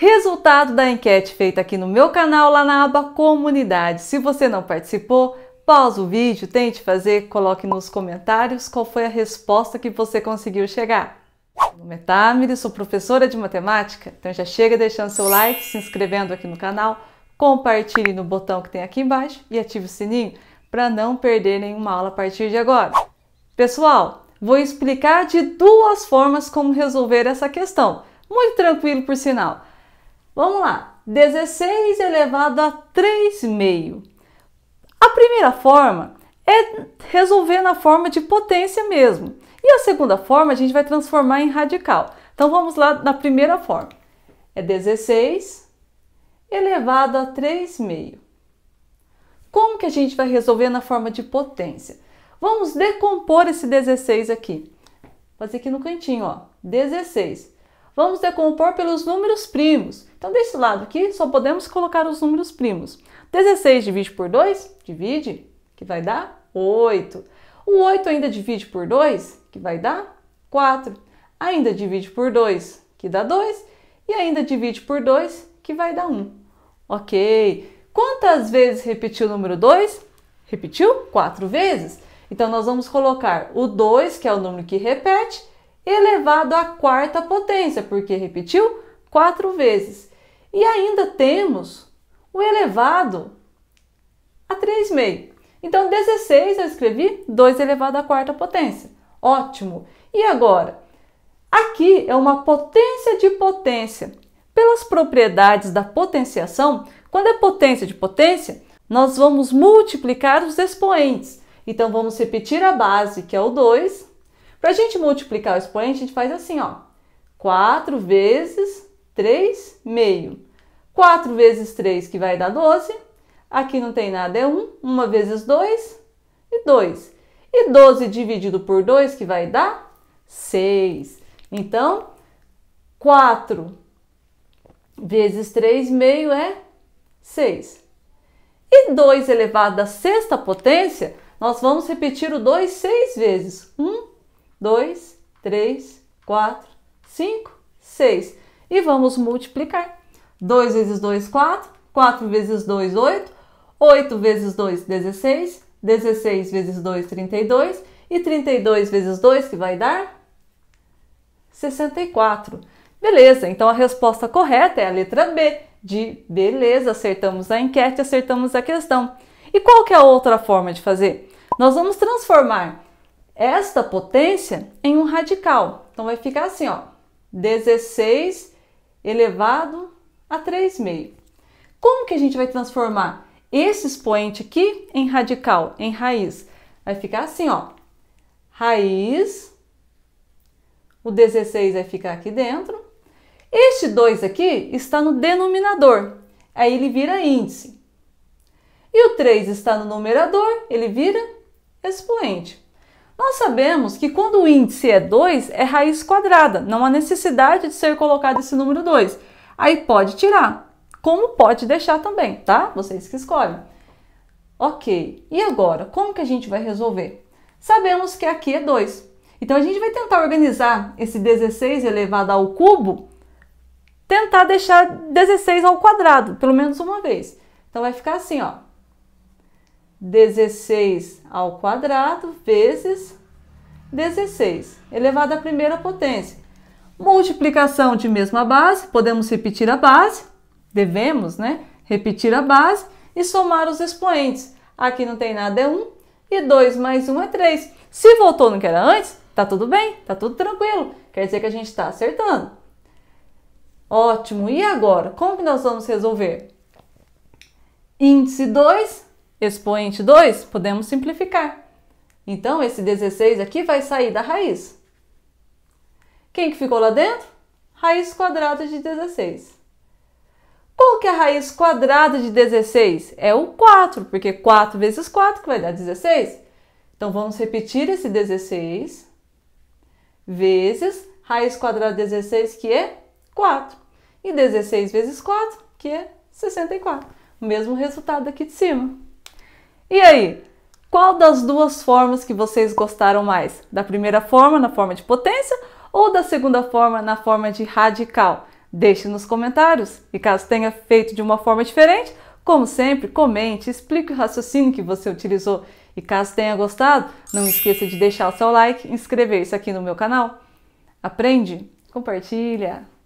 Resultado da enquete feita aqui no meu canal, lá na aba Comunidade. Se você não participou, pausa o vídeo, tente fazer, coloque nos comentários qual foi a resposta que você conseguiu chegar. Meu nome é Tamir, sou professora de matemática, então já chega deixando seu like, se inscrevendo aqui no canal, compartilhe no botão que tem aqui embaixo e ative o sininho para não perder nenhuma aula a partir de agora. Pessoal, vou explicar de duas formas como resolver essa questão. Muito tranquilo, por sinal. Vamos lá, 16 elevado a 3,5. meio. A primeira forma é resolver na forma de potência mesmo. E a segunda forma a gente vai transformar em radical. Então vamos lá na primeira forma. É 16 elevado a 3,5. meio. Como que a gente vai resolver na forma de potência? Vamos decompor esse 16 aqui. Fazer aqui no cantinho, ó. 16 vamos decompor pelos números primos. Então, desse lado aqui, só podemos colocar os números primos. 16 divide por 2, divide, que vai dar 8. O 8 ainda divide por 2, que vai dar 4. Ainda divide por 2, que dá 2. E ainda divide por 2, que vai dar 1. Ok. Quantas vezes repetiu o número 2? Repetiu 4 vezes. Então, nós vamos colocar o 2, que é o número que repete, elevado à quarta potência, porque repetiu quatro vezes. E ainda temos o elevado a 3 meio. Então, 16 eu escrevi 2 elevado à quarta potência. Ótimo! E agora? Aqui é uma potência de potência. Pelas propriedades da potenciação, quando é potência de potência, nós vamos multiplicar os expoentes. Então, vamos repetir a base, que é o 2, para a gente multiplicar o expoente, a gente faz assim, ó. 4 vezes 3 meio. 4 vezes 3 que vai dar 12. Aqui não tem nada, é 1. 1 vezes 2 e 2. E 12 dividido por 2 que vai dar 6. Então, 4 vezes 3 meio é 6. E 2 elevado à sexta potência, nós vamos repetir o 2 seis vezes. 1, 2, 3, 4, 5, 6. E vamos multiplicar. 2 vezes 2, 4. 4 vezes 2, 8. 8 vezes 2, 16. 16 vezes 2, 32. E 32 vezes 2, que vai dar 64. Beleza, então a resposta correta é a letra B, de beleza, acertamos a enquete, acertamos a questão. E qual que é a outra forma de fazer? Nós vamos transformar esta potência em um radical. Então vai ficar assim, ó, 16 elevado a 3,5. meio. Como que a gente vai transformar esse expoente aqui em radical, em raiz? Vai ficar assim, ó, raiz, o 16 vai ficar aqui dentro. Este 2 aqui está no denominador, aí ele vira índice. E o 3 está no numerador, ele vira expoente. Nós sabemos que quando o índice é 2, é raiz quadrada, não há necessidade de ser colocado esse número 2. Aí pode tirar, como pode deixar também, tá? Vocês que escolhem. Ok, e agora? Como que a gente vai resolver? Sabemos que aqui é 2. Então a gente vai tentar organizar esse 16 elevado ao cubo, tentar deixar 16 ao quadrado, pelo menos uma vez. Então vai ficar assim, ó. 16 ao quadrado vezes 16 elevado à primeira potência. Multiplicação de mesma base, podemos repetir a base, devemos, né? Repetir a base e somar os expoentes. Aqui não tem nada, é 1 e 2 mais 1 é 3. Se voltou no que era antes, tá tudo bem, tá tudo tranquilo. Quer dizer que a gente está acertando. Ótimo, e agora? Como que nós vamos resolver? Índice 2 Expoente 2, podemos simplificar. Então, esse 16 aqui vai sair da raiz. Quem que ficou lá dentro? Raiz quadrada de 16. Qual que é a raiz quadrada de 16? É o 4, porque 4 vezes 4 que vai dar 16. Então, vamos repetir esse 16 vezes raiz quadrada de 16, que é 4. E 16 vezes 4, que é 64. O mesmo resultado aqui de cima. E aí, qual das duas formas que vocês gostaram mais? Da primeira forma, na forma de potência, ou da segunda forma, na forma de radical? Deixe nos comentários. E caso tenha feito de uma forma diferente, como sempre, comente, explique o raciocínio que você utilizou. E caso tenha gostado, não esqueça de deixar o seu like e inscrever-se aqui no meu canal. Aprende, compartilha!